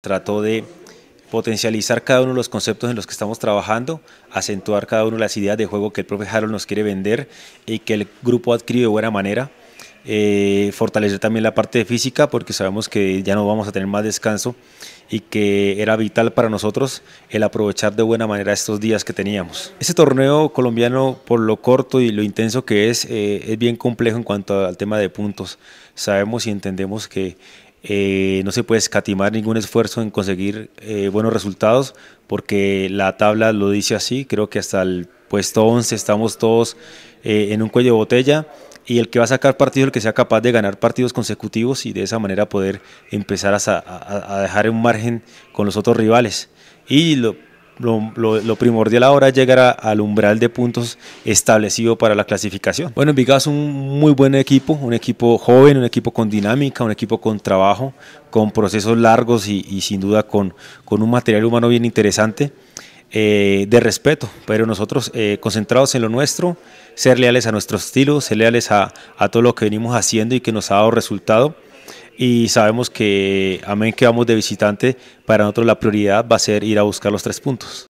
Trató de potencializar cada uno de los conceptos en los que estamos trabajando, acentuar cada uno de las ideas de juego que el profe Harold nos quiere vender y que el grupo adquirió de buena manera. Eh, fortalecer también la parte física porque sabemos que ya no vamos a tener más descanso y que era vital para nosotros el aprovechar de buena manera estos días que teníamos. Este torneo colombiano, por lo corto y lo intenso que es, eh, es bien complejo en cuanto al tema de puntos. Sabemos y entendemos que eh, no se puede escatimar ningún esfuerzo en conseguir eh, buenos resultados porque la tabla lo dice así. Creo que hasta el puesto 11 estamos todos eh, en un cuello de botella y el que va a sacar partido el que sea capaz de ganar partidos consecutivos y de esa manera poder empezar a, dejar un margen con los otros rivales lo, primordial ahora es llegar al umbral de puntos establecido para la clasificación. Bueno, Envigado es un muy buen equipo, un equipo joven, un equipo con dinámica, un equipo con trabajo, con procesos largos y, sin duda con, con un material humano bien interesante. Eh, de respeto, pero nosotros eh, concentrados en lo nuestro, ser leales a nuestro estilo, ser leales a, a, todo lo que venimos haciendo y que nos ha dado resultado y sabemos que, amén, que vamos de visitante, para nosotros la prioridad va a ser ir a buscar los tres puntos.